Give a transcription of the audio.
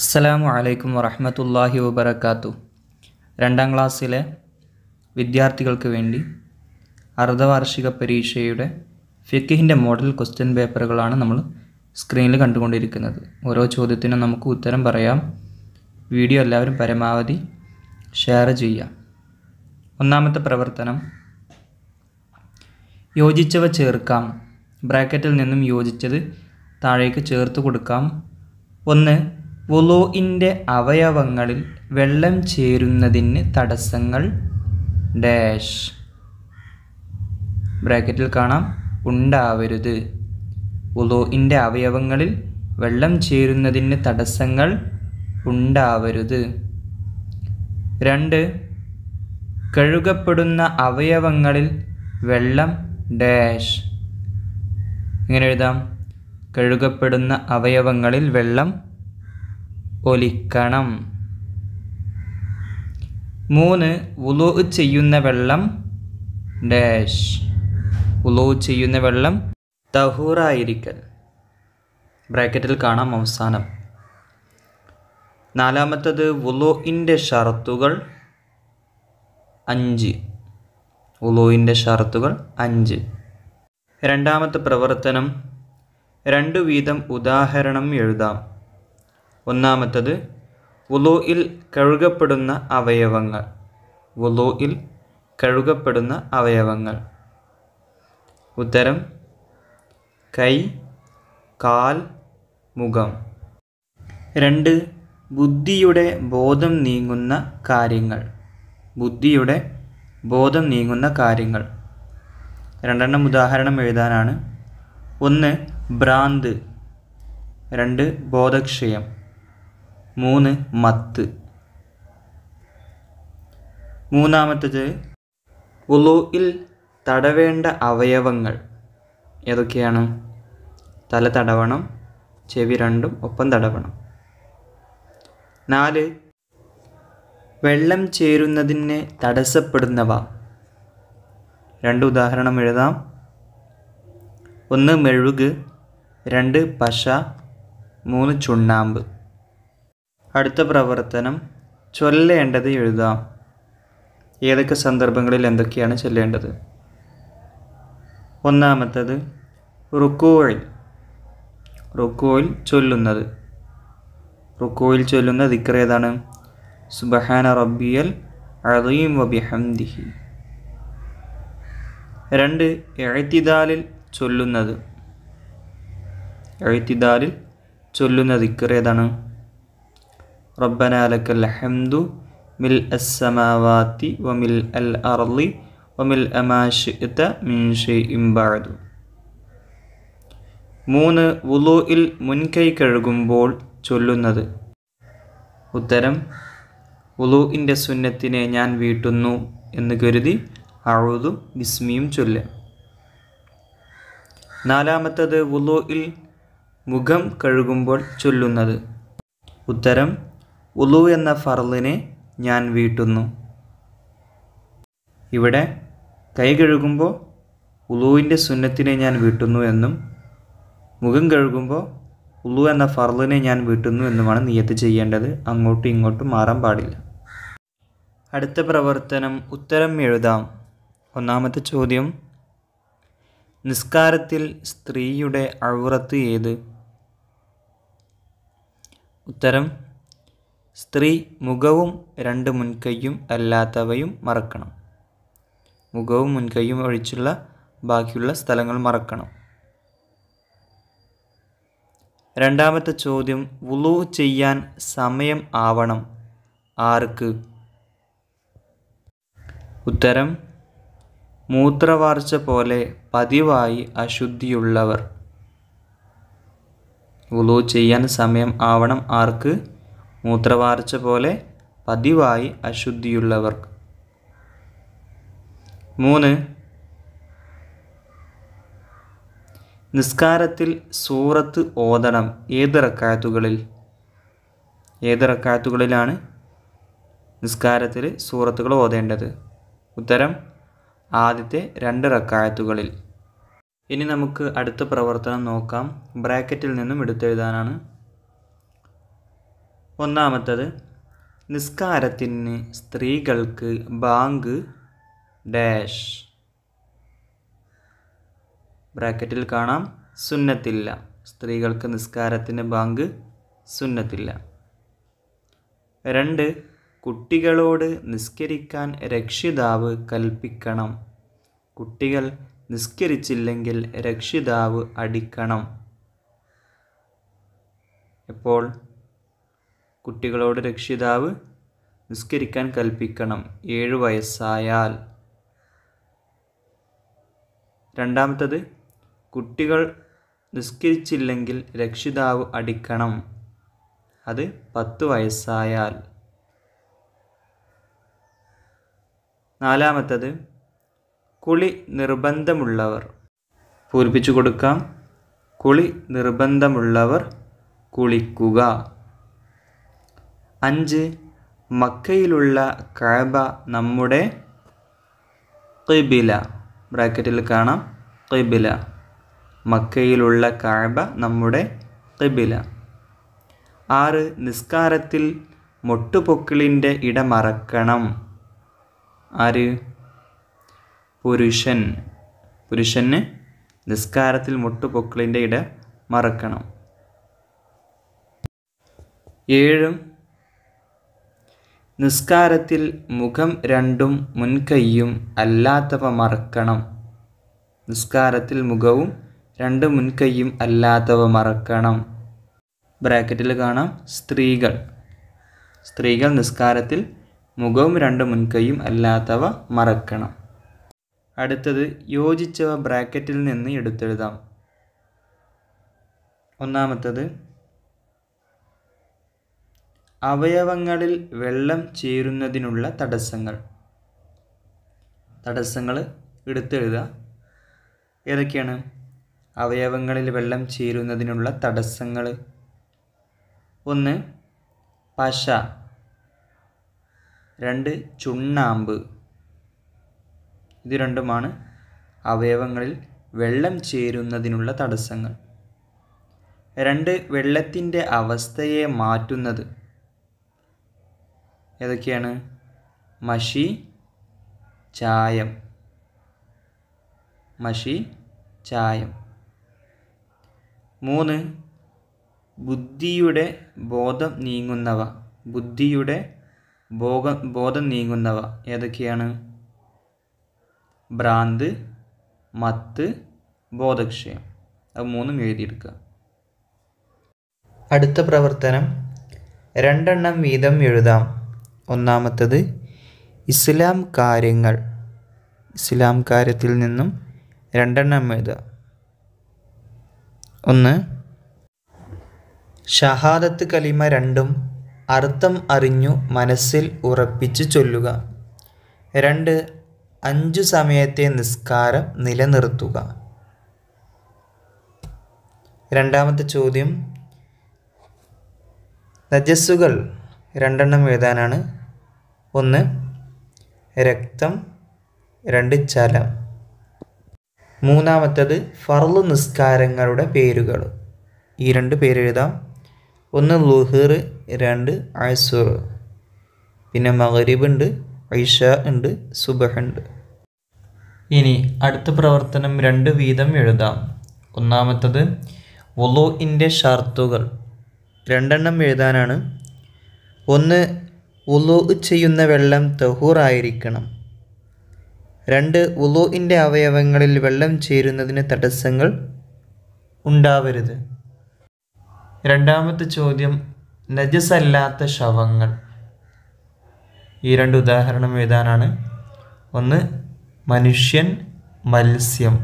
അസ്സലാമു അലൈക്കും വറഹമത്തല്ലാഹി വബർക്കാത്തു രണ്ടാം ക്ലാസ്സിലെ വിദ്യാർത്ഥികൾക്ക് വേണ്ടി അർദ്ധവാർഷിക പരീക്ഷയുടെ ഫിക്കിഹിൻ്റെ മോഡൽ ക്വസ്റ്റ്യൻ പേപ്പറുകളാണ് നമ്മൾ സ്ക്രീനിൽ കണ്ടുകൊണ്ടിരിക്കുന്നത് ഓരോ ചോദ്യത്തിനും നമുക്ക് ഉത്തരം പറയാം വീഡിയോ എല്ലാവരും പരമാവധി ഷെയർ ചെയ്യാം ഒന്നാമത്തെ പ്രവർത്തനം യോജിച്ചവ ചേർക്കാം ബ്രാക്കറ്റിൽ നിന്നും യോജിച്ചത് താഴേക്ക് ചേർത്ത് കൊടുക്കാം ഒന്ന് വൊലോയിൻ്റെ അവയവങ്ങളിൽ വെള്ളം ചേരുന്നതിന് തടസ്സങ്ങൾ ഡാഷ് ബ്രാക്കറ്റിൽ കാണാം ഉണ്ടാവരുത് വുളുഇൻ്റെ അവയവങ്ങളിൽ വെള്ളം ചേരുന്നതിന് തടസ്സങ്ങൾ ഉണ്ടാവരുത് രണ്ട് കഴുകപ്പെടുന്ന അവയവങ്ങളിൽ വെള്ളം ഡാഷ് ഇങ്ങനെ എഴുതാം കഴുകപ്പെടുന്ന അവയവങ്ങളിൽ വെള്ളം ഒലിക്കണം മൂന്ന് ഉലോ ചെയ്യുന്ന വെള്ളം ഡാഷ് ഉലോ ചെയ്യുന്ന വെള്ളം തഹൂറായിരിക്കൽ ബ്രാക്കറ്റിൽ കാണാം അവസാനം നാലാമത്തത് ഉലോയിൻ്റെ ഷറത്തുകൾ അഞ്ച് ഉലോയിൻ്റെ ഷറത്തുകൾ അഞ്ച് രണ്ടാമത്തെ പ്രവർത്തനം രണ്ടു വീതം ഉദാഹരണം എഴുതാം ഒന്നാമത്തത് വുലൂയിൽ കഴുകപ്പെടുന്ന അവയവങ്ങൾ വുലൂയിൽ കഴുകപ്പെടുന്ന അവയവങ്ങൾ ഉത്തരം കൈ കാൽ മുഖം രണ്ട് ബുദ്ധിയുടെ ബോധം നീങ്ങുന്ന കാര്യങ്ങൾ ബുദ്ധിയുടെ ബോധം നീങ്ങുന്ന കാര്യങ്ങൾ രണ്ടെണ്ണം ഉദാഹരണം എഴുതാനാണ് ഒന്ന് ഭ്രാന്ത് രണ്ട് ബോധക്ഷയം മൂന്ന് മത്ത് മൂന്നാമത്തത് ഉലൂയിൽ തടവേണ്ട അവയവങ്ങൾ ഏതൊക്കെയാണ് തല തടവണം ചെവി രണ്ടും ഒപ്പം തടവണം നാല് വെള്ളം ചേരുന്നതിനെ തടസ്സപ്പെടുന്നവ രണ്ട് ഉദാഹരണം എഴുതാം ഒന്ന് മെഴുക് രണ്ട് പശ മൂന്ന് ചുണ്ണാമ്പ് അടുത്ത പ്രവർത്തനം ചൊല്ലേണ്ടത് എഴുതാം ഏതൊക്കെ സന്ദർഭങ്ങളിൽ എന്തൊക്കെയാണ് ചൊല്ലേണ്ടത് ഒന്നാമത്തത് റുക്കോയിൽ റുക്കോയിൽ ചൊല്ലുന്നത് റുക്കോയിൽ ചൊല്ലുന്ന ദിക്രേതാണ് സുബഹാന റബ്ബിയൽ അറിയും വബിഹംദിഹി രണ്ട് എഴുത്തിദാലിൽ ചൊല്ലുന്നത് എഴുത്തിദാലിൽ ചൊല്ലുന്ന ദിക്ര ഏതാണ് റബ്ബന ലക്കൽ ഹംദു മിൽ അസ്സമാവാത്തി വമിൽ അൽ അർലി വമിൽ അമാഷ് ഇത്ത മീൻഷെ ഇംബാദു മൂന്ന് വുലൂയിൽ മുൻകൈ കഴുകുമ്പോൾ ചൊല്ലുന്നത് ഉത്തരം വുലൂഇൻ്റെ സുന്നത്തിനെ ഞാൻ വീട്ടുന്നു എന്ന് കരുതി അഴുതും ബിസ്മിയും ചൊല്ല നാലാമത്തത് വുലൂയിൽ മുഖം കഴുകുമ്പോൾ ചൊല്ലുന്നത് ഉത്തരം ഉലു എന്ന ഫറലിനെ ഞാൻ വീട്ടുന്നു ഇവിടെ കൈ കഴുകുമ്പോൾ ഉലുവിൻ്റെ സുന്നത്തിനെ ഞാൻ വീട്ടുന്നു എന്നും മുഖം കഴുകുമ്പോൾ ഉള്ളു എന്ന ഫറലിനെ ഞാൻ വീട്ടുന്നു എന്നുമാണ് നിയത്ത് ചെയ്യേണ്ടത് അങ്ങോട്ടും ഇങ്ങോട്ടും മാറാൻ പാടില്ല അടുത്ത പ്രവർത്തനം ഉത്തരം എഴുതാം ഒന്നാമത്തെ ചോദ്യം നിസ്കാരത്തിൽ സ്ത്രീയുടെ അഴുറത്ത് ഏത് ഉത്തരം സ്ത്രീ മുഖവും രണ്ട് മുൻകൈയും അല്ലാത്തവയും മറക്കണം മുഖവും മുൻകൈയും ഒഴിച്ചുള്ള ബാക്കിയുള്ള സ്ഥലങ്ങൾ മറക്കണം രണ്ടാമത്തെ ചോദ്യം വുളു ചെയ്യാൻ സമയം ആവണം ആർക്ക് ഉത്തരം മൂത്രവാർച്ച പോലെ പതിവായി അശുദ്ധിയുള്ളവർ വുളു ചെയ്യാൻ സമയം ആവണം ആർക്ക് മൂത്രവാർച്ച പോലെ പതിവായി അശുദ്ധിയുള്ളവർ മൂന്ന് നിസ്കാരത്തിൽ സൂറത്ത് ഓതണം ഏത് റക്കാത്തുകളിൽ ഏത് റക്കാത്തുകളിലാണ് നിസ്കാരത്തിൽ സൂറത്തുകൾ ഓതേണ്ടത് ഉത്തരം ആദ്യത്തെ രണ്ട് റക്കായത്തുകളിൽ ഇനി നമുക്ക് അടുത്ത പ്രവർത്തനം നോക്കാം ബ്രാക്കറ്റിൽ നിന്നും എടുത്തെഴുതാനാണ് ഒന്നാമത്തത് നിസ്കാരത്തിന് സ്ത്രീകൾക്ക് ബാങ്ക് ഡാഷ് ബ്രാക്കറ്റിൽ കാണാം സുന്നത്തില്ല സ്ത്രീകൾക്ക് നിസ്കാരത്തിന് ബാങ്ക് സുന്നത്തില്ല രണ്ട് കുട്ടികളോട് നിസ്കരിക്കാൻ രക്ഷിതാവ് കൽപ്പിക്കണം കുട്ടികൾ നിസ്കരിച്ചില്ലെങ്കിൽ രക്ഷിതാവ് അടിക്കണം ഇപ്പോൾ കുട്ടികളോട് രക്ഷിതാവ് നിസ്കരിക്കാൻ കൽപ്പിക്കണം ഏഴ് വയസ്സായാൽ രണ്ടാമത്തത് കുട്ടികൾ നിസ്കരിച്ചില്ലെങ്കിൽ രക്ഷിതാവ് അടിക്കണം അത് പത്ത് വയസ്സായാൽ നാലാമത്തത് കുളി നിർബന്ധമുള്ളവർ പൂരിപ്പിച്ചു കൊടുക്കാം കുളി നിർബന്ധമുള്ളവർ കുളിക്കുക അഞ്ച് മക്കയിലുള്ള കഅബ നമ്മുടെ ഖിബില ബ്രാക്കറ്റിൽ കാണാം ഖിബില മക്കയിലുള്ള കഅബ നമ്മുടെ ഖിബില ആറ് നിസ്കാരത്തിൽ മൊട്ടുപൊക്കിളിൻ്റെ ഇടമറക്കണം ആര് പുരുഷൻ പുരുഷന് നിസ്കാരത്തിൽ മുട്ടുപൊക്കിളിൻ്റെ ഇട മറക്കണം ഏഴും നിസ്കാരത്തിൽ മുഖം രണ്ടും മുൻകൈയും അല്ലാത്തവ മറക്കണം നിസ്കാരത്തിൽ മുഖവും രണ്ട് മുൻകൈയും അല്ലാത്തവ മറക്കണം ബ്രാക്കറ്റിൽ കാണാം സ്ത്രീകൾ സ്ത്രീകൾ നിസ്കാരത്തിൽ മുഖവും രണ്ട് മുൻകൈയും അല്ലാത്തവ മറക്കണം അടുത്തത് യോജിച്ചവ ബ്രാക്കറ്റിൽ നിന്ന് എടുത്തെഴുതാം ഒന്നാമത്തത് അവയവങ്ങളിൽ വെള്ളം ചേരുന്നതിനുള്ള തടസ്സങ്ങൾ തടസ്സങ്ങൾ എടുത്തെഴുതുക ഏതൊക്കെയാണ് അവയവങ്ങളിൽ വെള്ളം ചേരുന്നതിനുള്ള തടസ്സങ്ങൾ ഒന്ന് പശ രണ്ട് ചുണ്ണാമ്പ് ഇത് രണ്ടുമാണ് അവയവങ്ങളിൽ വെള്ളം ചേരുന്നതിനുള്ള തടസ്സങ്ങൾ രണ്ട് വെള്ളത്തിൻ്റെ അവസ്ഥയെ മാറ്റുന്നത് ഏതൊക്കെയാണ് മഷി ചായം മഷി ചായം മൂന്ന് ബുദ്ധിയുടെ ബോധം നീങ്ങുന്നവ ബുദ്ധിയുടെ ഭോഗ ബോധം നീങ്ങുന്നവ ഏതൊക്കെയാണ് ഭ്രാന്ത് മത്ത് ബോധക്ഷയം അത് മൂന്നും എഴുതിയെടുക്കുക അടുത്ത പ്രവർത്തനം രണ്ടെണ്ണം വീതം എഴുതാം ഒന്നാമത്തത് ഇസ്ലാം കാര്യങ്ങൾ ഇസ്ലാം കാര്യത്തിൽ നിന്നും രണ്ടെണ്ണം എഴുതുക ഒന്ന് ഷഹാദത്ത് കലിമ രണ്ടും അർത്ഥം അറിഞ്ഞു മനസ്സിൽ ഉറപ്പിച്ചു ചൊല്ലുക രണ്ട് അഞ്ചു സമയത്തെ നിസ്കാരം നിലനിർത്തുക രണ്ടാമത്തെ ചോദ്യം നജസ്സുകൾ രണ്ടെണ്ണം എഴുതാനാണ് ഒന്ന് രക്തം രണ്ട് ചലം മൂന്നാമത്തത് ഫർള് നിസ്കാരങ്ങളുടെ പേരുകൾ ഈ രണ്ട് പേരെഴുതാം ഒന്ന് ലുഹിർ രണ്ട് അസുർ പിന്നെ മഗരീബ് ഉണ്ട് ഐഷ ഉണ്ട് സുബഹുണ്ട് ഇനി അടുത്ത പ്രവർത്തനം രണ്ട് വീതം എഴുതാം ഒന്നാമത്തത് ഇൻ്റെ ഷർത്തുകൾ രണ്ടെണ്ണം എഴുതാനാണ് ഒന്ന് ഉലു ചെയ്യുന്ന വെള്ളം തഹൂറായിരിക്കണം രണ്ട് ഉലുവിൻ്റെ അവയവങ്ങളിൽ വെള്ളം ചേരുന്നതിന് തടസ്സങ്ങൾ ഉണ്ടാവരുത് രണ്ടാമത്തെ ചോദ്യം നജസല്ലാത്ത ശവങ്ങൾ ഈ രണ്ട് ഉദാഹരണം എഴുതാനാണ് ഒന്ന് മനുഷ്യൻ മത്സ്യം